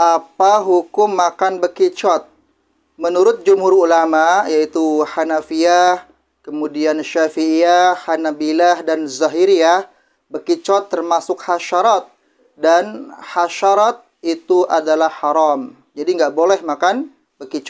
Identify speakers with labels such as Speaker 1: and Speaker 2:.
Speaker 1: apa hukum makan bekicot? Menurut jumhur ulama yaitu Hanafiyah, kemudian Syafi'iyah, Hanabilah dan Zahiriyah, bekicot termasuk hasyarat dan hasyarat itu adalah haram. Jadi nggak boleh makan bekicot.